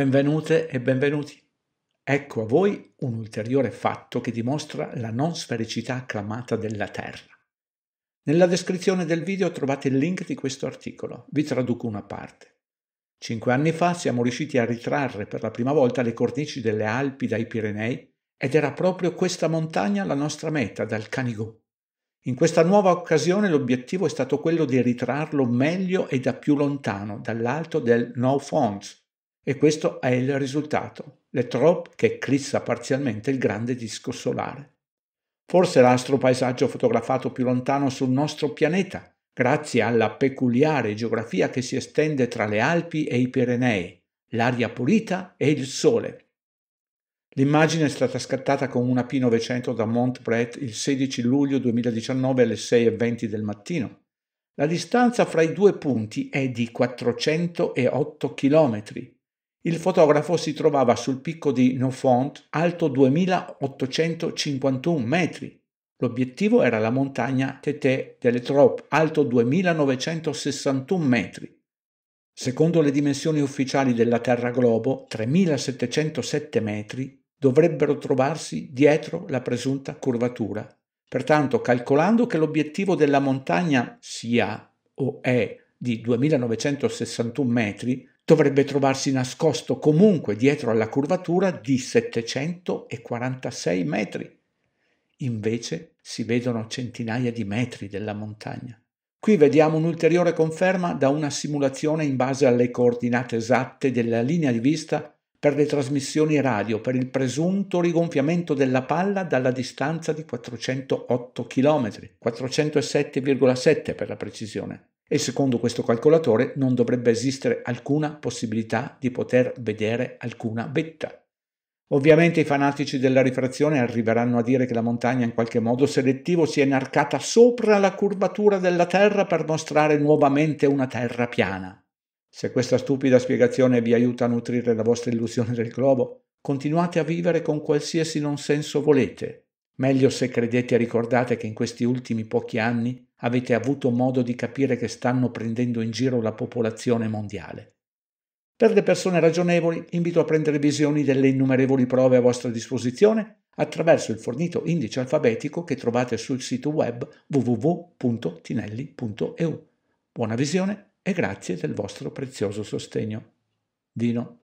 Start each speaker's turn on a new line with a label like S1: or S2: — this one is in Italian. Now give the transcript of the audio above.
S1: Benvenute e benvenuti. Ecco a voi un ulteriore fatto che dimostra la non sfericità acclamata della Terra. Nella descrizione del video trovate il link di questo articolo, vi traduco una parte. Cinque anni fa siamo riusciti a ritrarre per la prima volta le cornici delle Alpi dai Pirenei ed era proprio questa montagna la nostra meta dal Canigò. In questa nuova occasione l'obiettivo è stato quello di ritrarlo meglio e da più lontano, dall'alto del No Fonds, e questo è il risultato, l'Etrop che eclissa parzialmente il grande disco solare. Forse l'astro paesaggio fotografato più lontano sul nostro pianeta, grazie alla peculiare geografia che si estende tra le Alpi e i Pirenei, l'aria pulita e il sole. L'immagine è stata scattata con una P900 da Mont Montbret il 16 luglio 2019 alle 6.20 del mattino. La distanza fra i due punti è di 408 chilometri. Il fotografo si trovava sul picco di Nofont, alto 2851 metri. L'obiettivo era la montagna Tete delle Troppe, alto 2961 metri. Secondo le dimensioni ufficiali della Terra Globo, 3707 metri dovrebbero trovarsi dietro la presunta curvatura. Pertanto, calcolando che l'obiettivo della montagna sia o è di 2961 metri, dovrebbe trovarsi nascosto comunque dietro alla curvatura di 746 metri. Invece si vedono centinaia di metri della montagna. Qui vediamo un'ulteriore conferma da una simulazione in base alle coordinate esatte della linea di vista per le trasmissioni radio per il presunto rigonfiamento della palla dalla distanza di 408 km, 407,7 per la precisione e secondo questo calcolatore non dovrebbe esistere alcuna possibilità di poter vedere alcuna vetta. Ovviamente i fanatici della rifrazione arriveranno a dire che la montagna in qualche modo selettivo si è inarcata sopra la curvatura della Terra per mostrare nuovamente una Terra piana. Se questa stupida spiegazione vi aiuta a nutrire la vostra illusione del globo, continuate a vivere con qualsiasi nonsenso volete. Meglio se credete e ricordate che in questi ultimi pochi anni avete avuto modo di capire che stanno prendendo in giro la popolazione mondiale. Per le persone ragionevoli invito a prendere visioni delle innumerevoli prove a vostra disposizione attraverso il fornito indice alfabetico che trovate sul sito web www.tinelli.eu. Buona visione e grazie del vostro prezioso sostegno. Dino